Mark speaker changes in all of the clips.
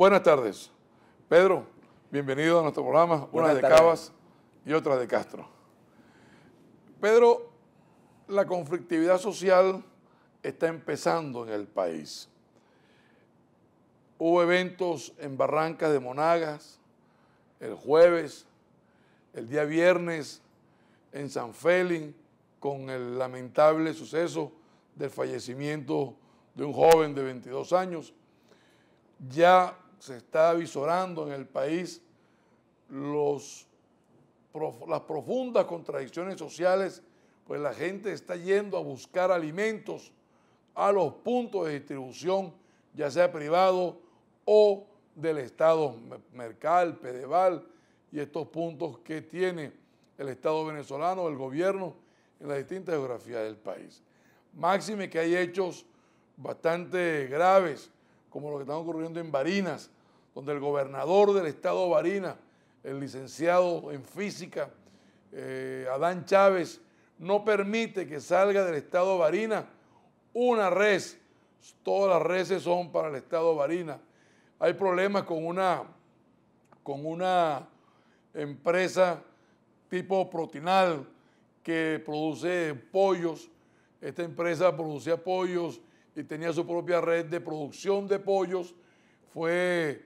Speaker 1: Buenas tardes. Pedro, bienvenido a nuestro programa, una de Cabas y otra de Castro. Pedro, la conflictividad social está empezando en el país. Hubo eventos en Barrancas de Monagas el jueves, el día viernes en San Félix con el lamentable suceso del fallecimiento de un joven de 22 años. Ya se está visorando en el país los, las profundas contradicciones sociales, pues la gente está yendo a buscar alimentos a los puntos de distribución, ya sea privado o del Estado, Mercal, Pedeval, y estos puntos que tiene el Estado venezolano, el gobierno, en la distinta geografía del país. Máxime que hay hechos bastante graves como lo que está ocurriendo en Barinas, donde el gobernador del estado Barinas, el licenciado en física, eh, Adán Chávez, no permite que salga del estado Barinas una res. Todas las reses son para el estado Barinas. Hay problemas con una, con una empresa tipo Protinal que produce pollos. Esta empresa producía pollos y tenía su propia red de producción de pollos, fue,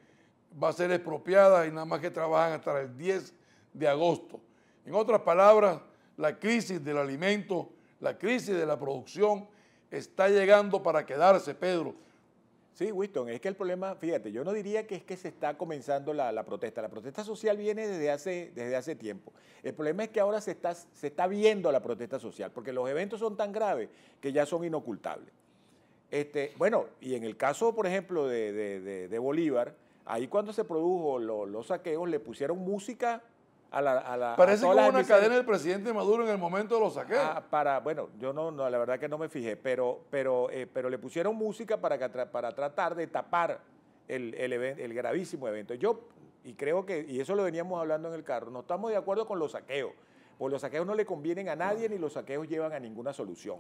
Speaker 1: va a ser expropiada y nada más que trabajan hasta el 10 de agosto. En otras palabras, la crisis del alimento, la crisis de la producción
Speaker 2: está llegando para quedarse, Pedro. Sí, Winston, es que el problema, fíjate, yo no diría que es que se está comenzando la, la, protesta. La protesta social viene desde hace, desde hace tiempo. El problema es que ahora se está, se está viendo la protesta social, porque los eventos son tan graves que ya son inocultables. Este, bueno, y en el caso, por ejemplo, de, Bolívar, ahí cuando se produjo los saqueos le pusieron música a la... Parece como una cadena del
Speaker 1: presidente Maduro en el
Speaker 2: momento de los saqueos. Ah, para, bueno, yo no, no, la verdad que no me fijé, pero, pero, eh, pero le pusieron música para, para tratar de tapar el, el gravísimo evento. Yo, y creo que, y eso lo veníamos hablando en el carro, no estamos de acuerdo con los saqueos, porque los saqueos no le convienen a nadie ni los saqueos llevan a ninguna solución.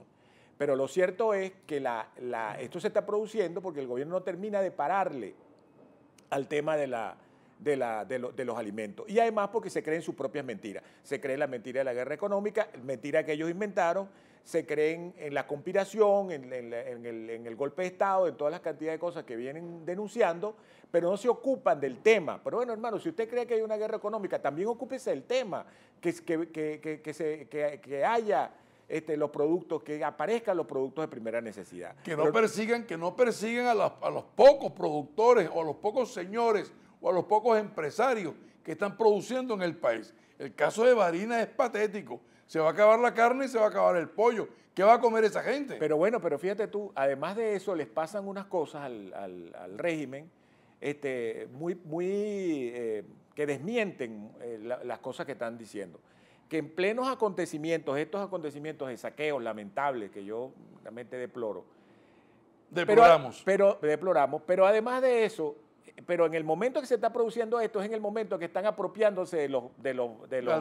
Speaker 2: Pero lo cierto es que esto se está produciendo porque el gobierno no termina de pararle al tema de, los alimentos. Y además porque se creen sus propias mentiras. Se cree la mentira de la guerra económica, mentira que ellos inventaron, se creen en la conspiración, en, el, golpe de Estado, en todas las cantidades de cosas que vienen denunciando, pero no se ocupan del tema. Pero bueno, hermano, si usted cree que hay una guerra económica, también ocúpese del tema, que, que, haya este, los productos, que aparezcan los productos de primera necesidad. Que no
Speaker 1: persigan, que no persigan a los, pocos productores o a los pocos señores o a los pocos empresarios que están produciendo en el país. El caso de
Speaker 2: Barina es patético. Se va a acabar la carne y se va a acabar el pollo. ¿Qué va a comer esa gente? Pero bueno, pero fíjate tú, además de eso les pasan unas cosas al, régimen este, muy, muy, eh, que desmienten eh, las cosas que están diciendo que en plenos acontecimientos, estos acontecimientos de saqueos lamentables que yo realmente deploro.
Speaker 1: Deploramos.
Speaker 2: Pero, pero, deploramos, pero además de eso, pero en el momento que se está produciendo esto es en el momento que están apropiándose de los de los de los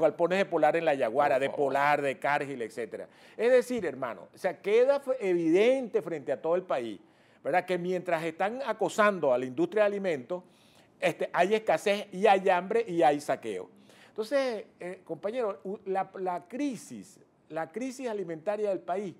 Speaker 2: galpones de, Polar en la Yaguara, de Polar, de cárgil, etc. Es decir, hermano, o queda evidente frente a todo el país, ¿verdad? Que mientras están acosando a la industria de alimentos, este, hay escasez y hay hambre y hay saqueo. Entonces, eh, compañeros, la, crisis, la crisis alimentaria del país,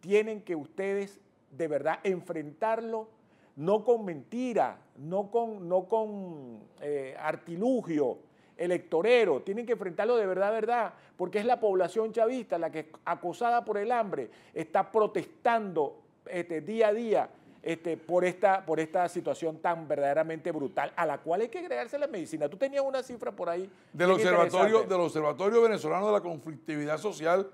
Speaker 2: tienen que ustedes de verdad enfrentarlo no con mentira, no con, no con eh, artilugio electorero, tienen que enfrentarlo de verdad, verdad, porque es la población chavista la que acosada por el hambre está protestando este, día a día este, por, esta, por esta situación tan verdaderamente brutal, a la cual hay que agregarse la medicina. Tú tenías una cifra por ahí. Del, observatorio,
Speaker 1: del observatorio Venezolano de la Conflictividad Social,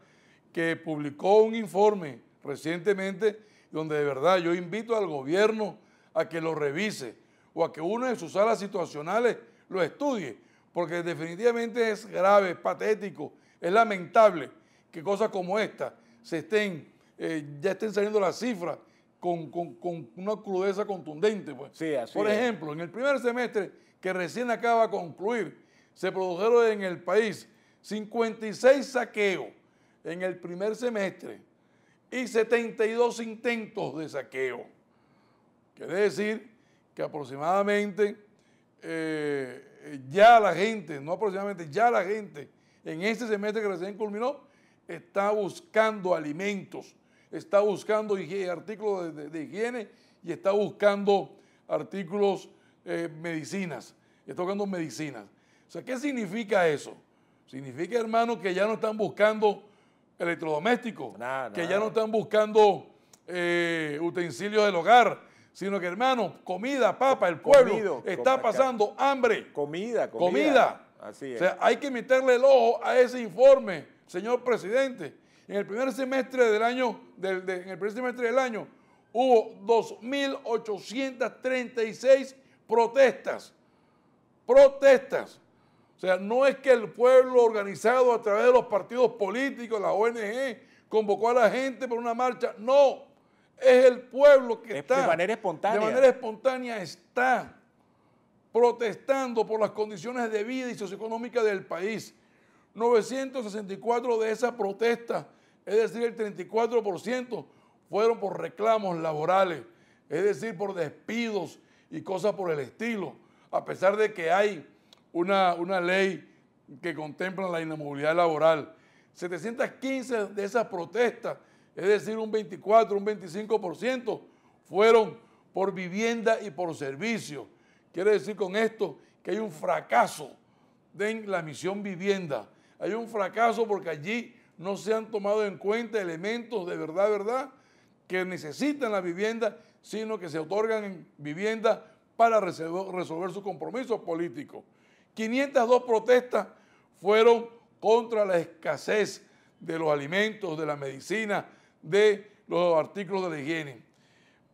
Speaker 1: que publicó un informe recientemente, donde de verdad yo invito al gobierno a que lo revise o a que uno de sus salas situacionales lo estudie, porque definitivamente es grave, es patético, es lamentable que cosas como esta se estén, eh, ya estén saliendo las cifras con, una crudeza contundente. Pues. Por ejemplo, en el primer semestre que recién acaba de concluir, se produjeron en el país 56 saqueos en el primer semestre y 72 intentos de saqueo. Quiere decir que aproximadamente eh, ya la gente, no aproximadamente, ya la gente en este semestre que recién culminó, está buscando alimentos está buscando artículos de, higiene y está buscando artículos, eh, medicinas. Está buscando medicinas. O sea, ¿qué significa eso? Significa, hermano, que ya no están buscando electrodomésticos, que ya no están buscando eh, utensilios del hogar, sino que, hermano, comida, papa, el pueblo está pasando hambre. Comida, comida.
Speaker 2: comida. Así O sea,
Speaker 1: hay que meterle el ojo a ese informe, señor presidente. En el primer semestre del año, del año, hubo 2.836 protestas. Protestas. O sea, no es que el pueblo organizado a través de los partidos políticos, la ONG, convocó a la gente por una marcha. No, es el pueblo que está. De manera espontánea. De manera espontánea está protestando por las condiciones de vida y socioeconómica del país. 964 de esas protestas es decir, el 34% fueron por reclamos laborales, es decir, por despidos y cosas por el estilo, a pesar de que hay una, ley que contempla la inmovilidad laboral. 715 de esas protestas, es decir, un 24, un 25%, fueron por vivienda y por servicio. Quiere decir con esto que hay un fracaso en la misión vivienda. Hay un fracaso porque allí no se han tomado en cuenta elementos de verdad, verdad, que necesitan la vivienda, sino que se otorgan viviendas vivienda para resolver sus compromisos políticos. 502 protestas fueron contra la escasez de los alimentos, de la medicina, de los artículos de la higiene.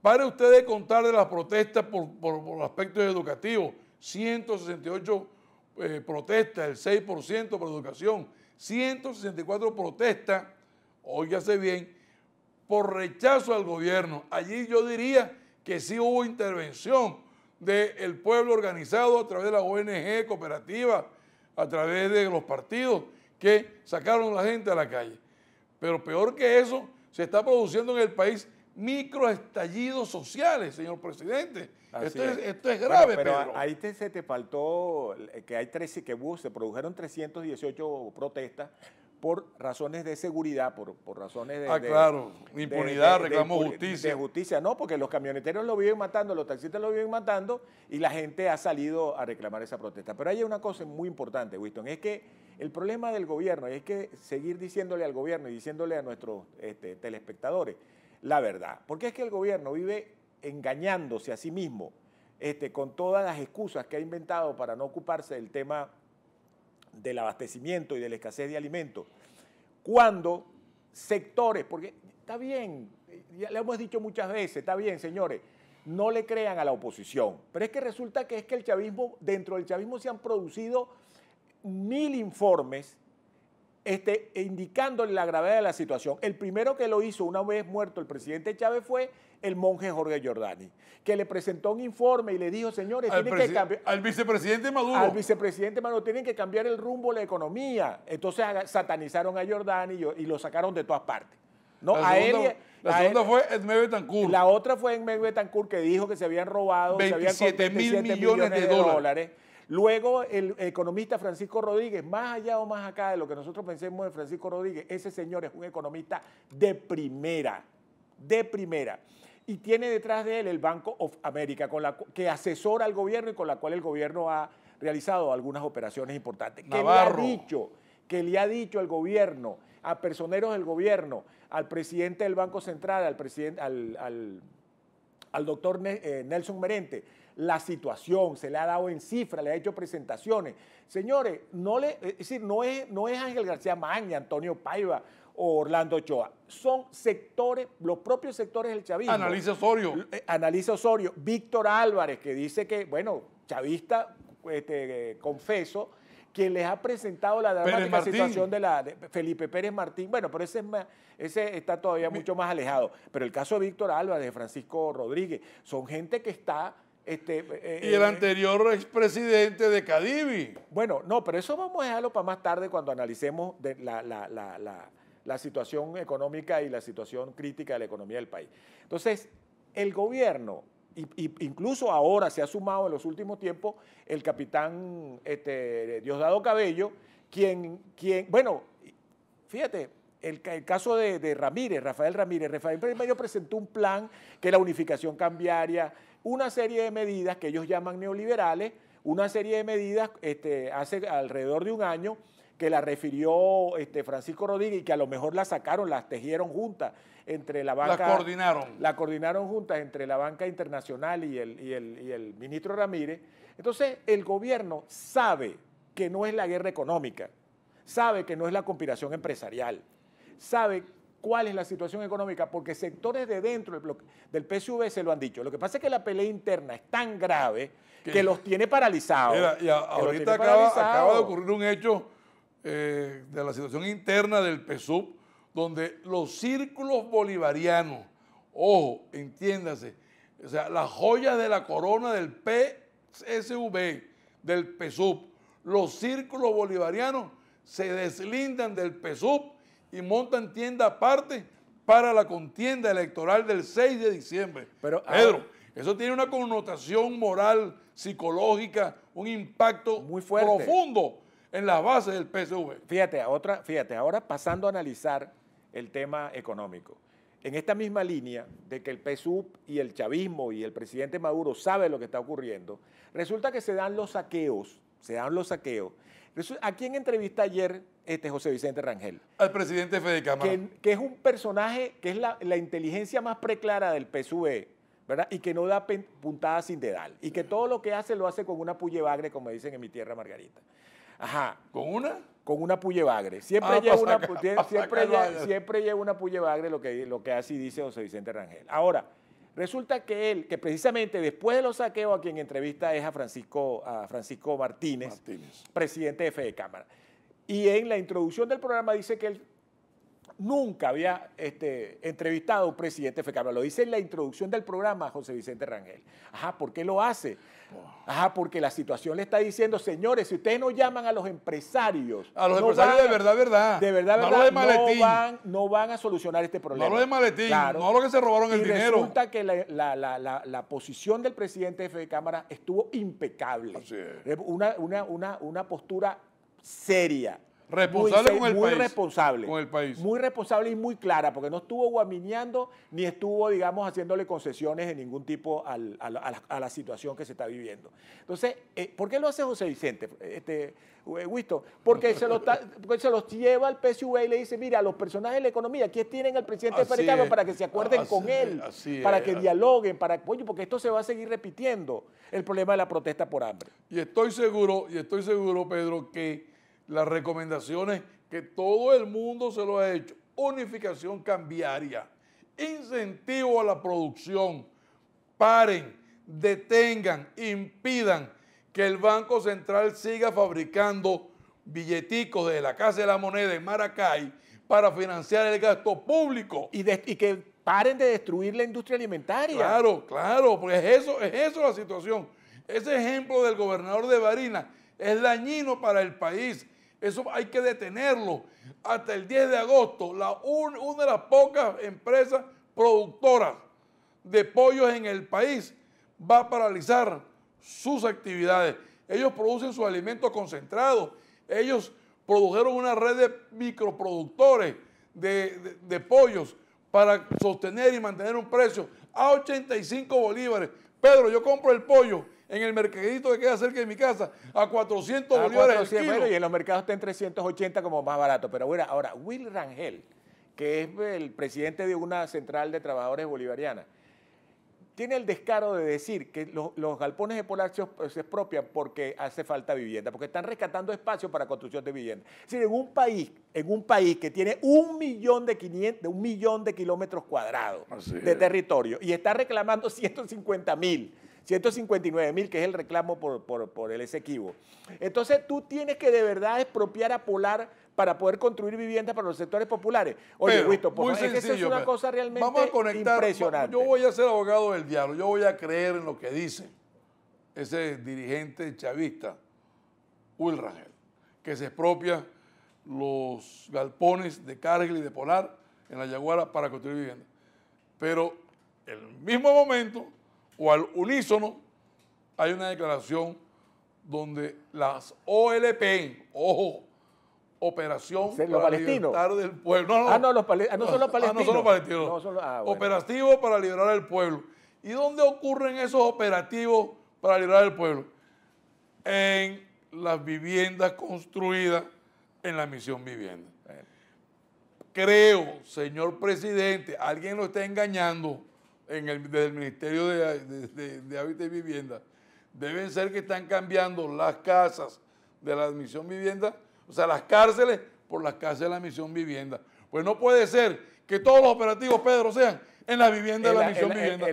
Speaker 1: Para ustedes contar de las protestas por, por, aspectos educativos, 168 eh, protestas, el 6% por educación, 164 protestas, óigase bien, por rechazo al gobierno. Allí yo diría que sí hubo intervención del pueblo organizado a través de la ONG cooperativa, a través de los partidos que sacaron a la gente a la calle. Pero peor que eso, se está produciendo en el país microestallidos sociales, señor presidente. Esto es. grave, pero
Speaker 2: ahí se te faltó que hay 13, que se produjeron 318 protestas por razones de seguridad, por, razones de... Ah, impunidad, reclamo justicia. De justicia, no, porque los camioneteros lo viven matando, los taxistas lo viven matando y la gente ha salido a reclamar esa protesta. Pero hay una cosa muy importante, Winston, es que el problema del gobierno es que seguir diciéndole al gobierno y diciéndole a nuestros este, telespectadores la verdad. Porque es que el gobierno vive engañándose a sí mismo este, con todas las excusas que ha inventado para no ocuparse del tema del abastecimiento y de la escasez de alimentos, cuando sectores, porque está bien, ya le hemos dicho muchas veces, está bien, señores, no le crean a la oposición, pero es que resulta que es que el chavismo, dentro del chavismo se han producido mil informes este, indicándole la gravedad de la situación. El primero que lo hizo una vez muerto el presidente Chávez fue el monje Jorge Giordani, que le presentó un informe y le dijo, señores, al tienen que cambiar...
Speaker 1: Al vicepresidente Maduro. Al
Speaker 2: vicepresidente Maduro, tienen que cambiar el rumbo de la economía. Entonces satanizaron a Giordani y, lo sacaron de todas partes. ¿no? La, a él, la fue La otra fue en Betancourt que dijo que se habían robado 27 mil millones, de, dólares Luego el economista Francisco Rodríguez, más allá o más acá de lo que nosotros pensemos de Francisco Rodríguez, ese señor es un economista de primera, de primera. Y tiene detrás de él el Banco of America, que asesora al gobierno y con la cual el gobierno ha realizado algunas operaciones importantes. ¿Qué dicho? que le ha dicho al gobierno, a personeros del gobierno, al presidente del Banco Central, al, presidente, al doctor eh, Nelson Merente, la situación, se le ha dado en cifra, le ha hecho presentaciones. Señores, no, es no, es, no es Ángel García Maña, Antonio Paiva o Orlando Ochoa. Son sectores, los propios sectores del chavismo. Analiza Osorio. Eh, analiza Osorio. Víctor Álvarez, que dice que, bueno, chavista, este, confeso, quien les ha presentado la dramática situación de la Felipe Pérez Martín. Bueno, pero ese, ese está todavía mucho más alejado. Pero el caso de Víctor Álvarez, de Francisco Rodríguez, son gente que está este, eh, eh, y el eh, anterior expresidente de Cadivi. Bueno, no, pero eso vamos a dejarlo para más tarde cuando analicemos la, situación económica y la situación crítica de la economía del país. Entonces, el gobierno incluso ahora se ha sumado en los últimos tiempos el capitán este, Diosdado Cabello, quien, quien bueno, fíjate, el, caso de, Ramírez, Rafael Ramírez, Rafael primero presentó un plan que la unificación cambiaria, una serie de medidas que ellos llaman neoliberales, una serie de medidas este, hace alrededor de un año que la refirió este, Francisco Rodríguez y que a lo mejor la sacaron, las tejieron juntas entre la banca. La coordinaron. La coordinaron juntas entre la banca internacional y el, el, y el ministro Ramírez. Entonces, el gobierno sabe que no es la guerra económica, sabe que no es la conspiración empresarial, sabe cuál es la situación económica, porque sectores de dentro del, PSV se lo han dicho. Lo que pasa es que la pelea interna es tan grave que, los tiene paralizados. Mira, y ahorita acaba, de ocurrir un hecho
Speaker 1: eh, de la situación interna del PSUV, donde los círculos bolivarianos, ojo, entiéndase, o sea, las joyas de la corona del PSV, del PSUV, los círculos bolivarianos se deslindan del PSUV y montan tienda aparte para la contienda electoral del 6 de diciembre. Pero, Pedro, eso tiene una connotación moral,
Speaker 2: psicológica, un impacto muy fuerte. profundo en las bases del PSV. Fíjate, otra, fíjate, ahora pasando a analizar el tema económico. En esta misma línea de que el PSUV y el chavismo y el presidente Maduro sabe lo que está ocurriendo, resulta que se dan los saqueos, se dan los saqueos ¿A quién entrevista ayer este José Vicente Rangel? Al presidente Fede Cámara. Que, es un personaje que es la, inteligencia más preclara del PSUV, ¿verdad? Y que no da puntadas sin dedal. Y que todo lo que hace lo hace con una bagre, como dicen en mi tierra, Margarita. Ajá. ¿Con una? Con una puye ah, Siempre, lleva, una, siempre, lleva, siempre lleva una pullevagre lo que, lo que hace dice José Vicente Rangel. Ahora, Resulta que él, que precisamente después de los saqueos, a quien entrevista es a Francisco, a Francisco Martínez, Martínez, presidente de Fede Cámara. Y en la introducción del programa dice que él nunca había este, entrevistado a un presidente Cámara. Lo dice en la introducción del programa José Vicente Rangel. Ajá, ¿por qué lo hace? Oh. Ajá, porque la situación le está diciendo, señores, si ustedes no llaman a los empresarios. A los empresarios de verdad, verdad. De verdad, verdad. No, van, a solucionar este problema. No lo de maletín, no lo que se robaron el dinero. Resulta que la, posición del presidente de Cámara estuvo impecable. una, una postura seria responsable muy, con el responsable. Muy responsable y muy clara, porque no estuvo guamineando ni estuvo, digamos, haciéndole concesiones de ningún tipo a, la, situación que se está viviendo. Entonces, eh, ¿por qué lo hace José Vicente, este, eh, Porque, se lo los lleva al PSUV y le dice, mira, los personajes de la economía, aquí tienen al presidente para que se acuerden con él, para que dialoguen, para, porque esto se va a seguir repitiendo, el problema de la protesta por hambre.
Speaker 1: Y estoy seguro, y estoy seguro, Pedro, que las recomendaciones que todo el mundo se lo ha hecho. Unificación cambiaria, incentivo a la producción. Paren, detengan, impidan que el Banco Central siga fabricando billeticos de la Casa de la Moneda en Maracay para financiar el gasto público. Y, que paren de destruir la industria alimentaria. Claro, claro, porque es eso, es eso la situación. Ese ejemplo del gobernador de Barinas es dañino para el país eso hay que detenerlo. Hasta el 10 de agosto, la una de las pocas empresas productoras de pollos en el país va a paralizar sus actividades. Ellos producen su alimento concentrado. Ellos produjeron una red de microproductores de, de pollos para sostener y mantener un precio a 85 bolívares. Pedro, yo compro el pollo en el
Speaker 2: mercadito que queda cerca de mi casa a 400 bolívares y en los mercados está en 380 como más barato. Pero bueno, ahora, Will Rangel, que es el presidente de una central de trabajadores bolivariana, tiene el descaro de decir que los, galpones de polar se expropian porque hace falta vivienda, porque están rescatando espacio para construcción de vivienda. Es decir, en un país, en un país que tiene un millón de, un millón de kilómetros cuadrados de territorio y está reclamando 150 mil 159 mil, que es el reclamo por, por, por el Esequibo. Entonces tú tienes que de verdad expropiar a Polar para poder construir viviendas para los sectores populares. Oye, pero, Wisto, es una cosa realmente impresionante. Yo
Speaker 1: voy a ser abogado del diablo, yo voy a creer en lo que dice ese dirigente chavista, Will Rangel, que se expropia los galpones de Cargill y de Polar en la Yaguara para construir viviendas. Pero en el mismo momento o al unísono, hay una declaración donde las OLP, ojo, Operación para Liberar del Pueblo. No, ah, no, los palestinos. no son los palestinos. Ah, Operativo para liberar el pueblo. ¿Y dónde ocurren esos operativos para liberar al pueblo? En las viviendas construidas en la misión vivienda. Creo, señor presidente, alguien lo está engañando en el, Ministerio de, de, de Hábitat y Vivienda, deben ser que están cambiando las casas de la admisión vivienda, o sea, las cárceles por las casas de la admisión vivienda. Pues no puede ser que todos los operativos, Pedro, sean
Speaker 2: en la vivienda, en la, misión vivienda.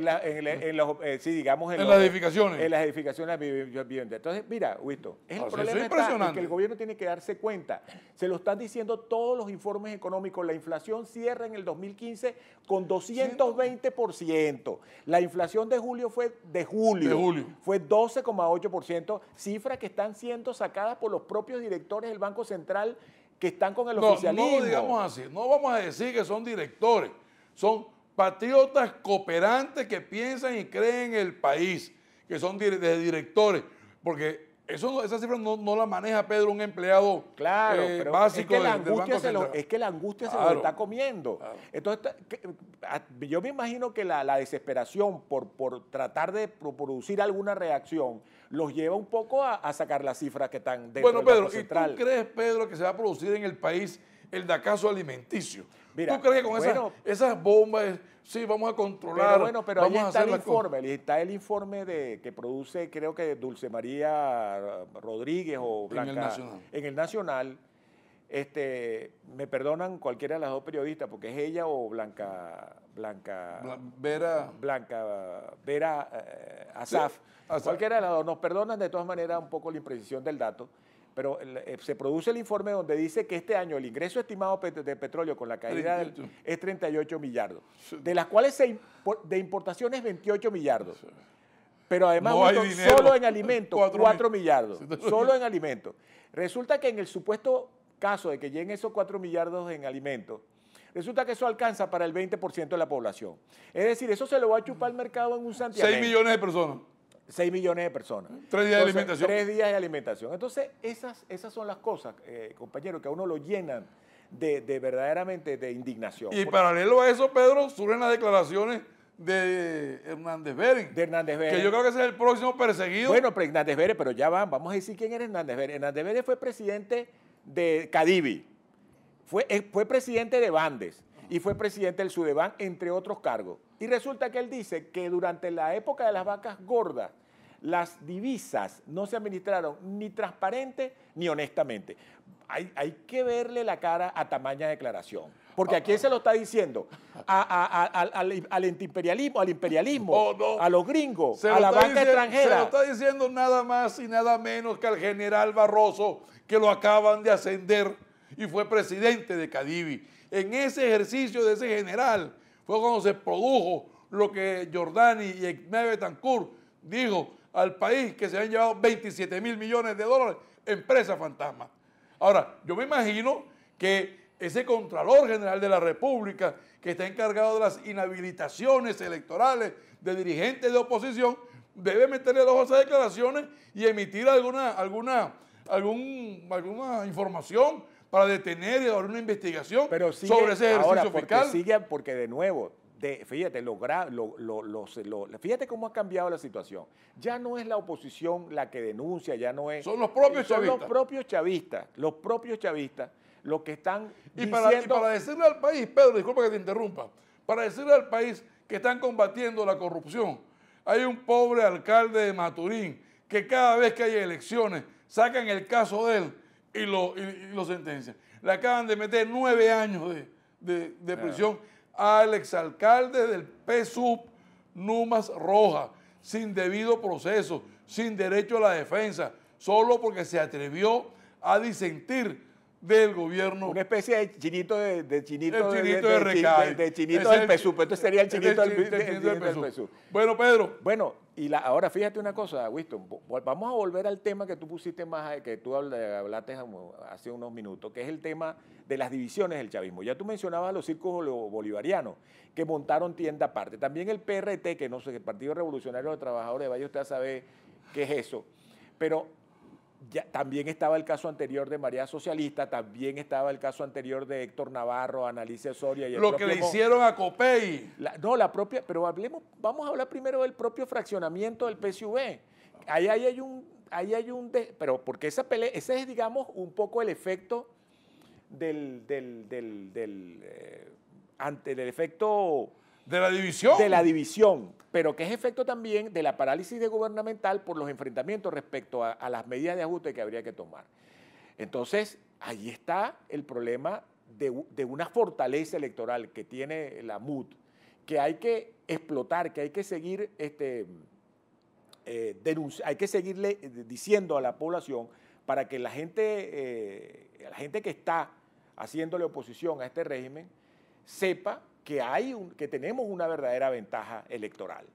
Speaker 2: digamos, en, las edificaciones. En las edificaciones, la vivienda. Entonces, mira, Wisto, ah, es el problema es está, que el gobierno tiene que darse cuenta. Se lo están diciendo todos los informes económicos. La inflación cierra en el 2015 con 220%. La inflación de julio fue de julio, de julio. fue 12,8%, Cifras que están siendo sacadas por los propios directores del Banco Central que están con el no, oficialismo. No, digamos
Speaker 1: así, no vamos a decir que son directores, son Patriotas cooperantes que piensan y creen en el país, que son de directores, porque esa cifra no, la maneja Pedro, un empleado claro, eh, básico es que la angustia se Es que
Speaker 2: la angustia se lo está comiendo. Entonces, yo me imagino que la, desesperación por, tratar de producir alguna reacción los lleva un poco a, sacar las cifras que están dentro bueno, Pedro, Bueno, Pedro, ¿y tú
Speaker 1: crees, Pedro, que se va a producir en el país el dacazo alimenticio? ¿Tú crees que con esas, bombas, sí, vamos a controlar? Pero bueno, pero ahí está el informe,
Speaker 2: está el informe de, que produce, creo que Dulce María ah, Rodríguez o Blanca. En el Nacional. En el Nacional. Este, me perdonan cualquiera de las dos periodistas, porque es ella o Blanca. Blanca. Vera. Blanca. Vera eh, Azaf, Cualquiera de las dos. Nos perdonan de todas maneras un poco la imprecisión del dato pero eh, se produce el informe donde dice que este año el ingreso estimado de petróleo con la caída es 38 millardos, de las cuales de importaciones 28 millardos. Pero además, solo en alimentos, 4, 4 millardos, solo en alimentos. Resulta que en el supuesto caso de que lleguen esos 4 millardos en alimentos, Resulta que eso alcanza para el 20% de la población. Es decir, eso se lo va a chupar el mercado en un Santiago. 6 millones de personas. 6 millones de personas. Tres días de alimentación. Tres días de alimentación. Entonces, esas, esas son las cosas, eh, compañeros, que a uno lo llenan de, verdaderamente de indignación. Y
Speaker 1: paralelo a eso, Pedro, surgen las declaraciones de Hernández Vélez. De Hernández Vélez. Que yo creo que
Speaker 2: ese es el próximo perseguido. Bueno, pero Hernández Vélez, pero ya van, vamos a decir quién era Hernández Vélez. Hernández Vélez fue presidente de Cadivi, fue, eh, fue presidente de Bandes y fue presidente del Sudebán, entre otros cargos. Y resulta que él dice que durante la época de las vacas gordas, las divisas no se administraron ni transparente ni honestamente. Hay, que verle la cara a tamaña declaración. Porque aquí se lo está diciendo? al, antiimperialismo, al imperialismo, oh, a los gringos, a la banca extranjera. Se lo está
Speaker 1: diciendo nada más y nada menos que al general Barroso, que lo acaban de ascender y fue presidente de Cadivi. En ese ejercicio de ese general, fue cuando se produjo lo que Jordani y Ekme Betancourt dijo al país que se han llevado 27 mil millones de dólares empresa fantasma. Ahora, yo me imagino que ese Contralor General de la República, que está encargado de las inhabilitaciones electorales de dirigentes de oposición, debe meterle los a esas declaraciones y emitir alguna, alguna, alguna información para detener y abrir una investigación Pero sobre ese ejercicio ahora, porque
Speaker 2: fiscal. porque de nuevo, fíjate, fíjate cómo ha cambiado la situación. Ya no es la oposición la que denuncia, ya no es... Son los propios chavistas. Los propios chavistas, los propios chavistas, los que están... Y, para, y para decirle al país, Pedro, disculpa que te interrumpa, para decirle al país
Speaker 1: que están combatiendo la corrupción. Hay un pobre alcalde de Maturín que cada vez que hay elecciones sacan el caso de él y lo, y, sentencian. Le acaban de meter nueve años de, prisión al exalcalde del PSUB, Numas Roja, sin debido proceso, sin derecho a la defensa, solo porque se atrevió a disentir del gobierno.
Speaker 2: Una especie de chinito de, chinito. El chinito de, de, chinito del el, PSU. Pues, sería el chinito, del, Bueno, Pedro. Bueno, y la, ahora fíjate una cosa, Winston. Vamos a volver al tema que tú pusiste más, eh, que tú hablaste hace unos minutos, que es el tema de las divisiones del chavismo. Ya tú mencionabas los circos bolivarianos, que montaron tienda aparte. También el PRT, que no sé, el Partido Revolucionario de Trabajadores de Valle, usted sabe qué es eso. Pero también estaba el caso anterior de María Socialista, también estaba el caso anterior de Héctor Navarro, Analice Soria. Y Lo que le hicieron a Copey. no, la propia, pero hablemos, vamos a hablar primero del propio fraccionamiento del PSUV. Ahí, hay un, ahí hay un, pero porque esa pelea, ese es, digamos, un poco el efecto del, del, del, del eh, ante efecto de la división. De la división, pero que es efecto también de la parálisis de gubernamental por los enfrentamientos respecto a, las medidas de ajuste que habría que tomar. Entonces, ahí está el problema de, una fortaleza electoral que tiene la MUD, que hay que explotar, que hay que seguir este, eh, hay que seguirle eh, diciendo a la población para que la gente, eh, la gente que está haciéndole oposición a este régimen sepa que, hay un, que tenemos una verdadera ventaja electoral.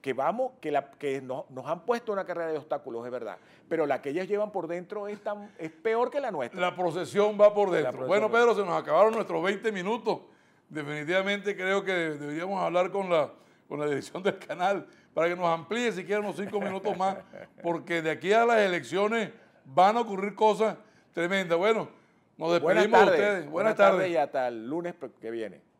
Speaker 2: Que, vamos, que, la, que nos han puesto una carrera de obstáculos, es verdad, pero la que ellas llevan por dentro es, es peor que la nuestra.
Speaker 1: La procesión va por dentro. Bueno, Pedro, se nos acabaron nuestros 20 minutos. Definitivamente creo que deberíamos hablar con la, con la dirección del canal para que nos amplíe si siquiera unos 5 minutos más, porque de aquí a las elecciones van a ocurrir cosas tremendas. Bueno, nos despedimos de ustedes. Buenas, tardes. tardes y
Speaker 2: hasta el lunes que viene.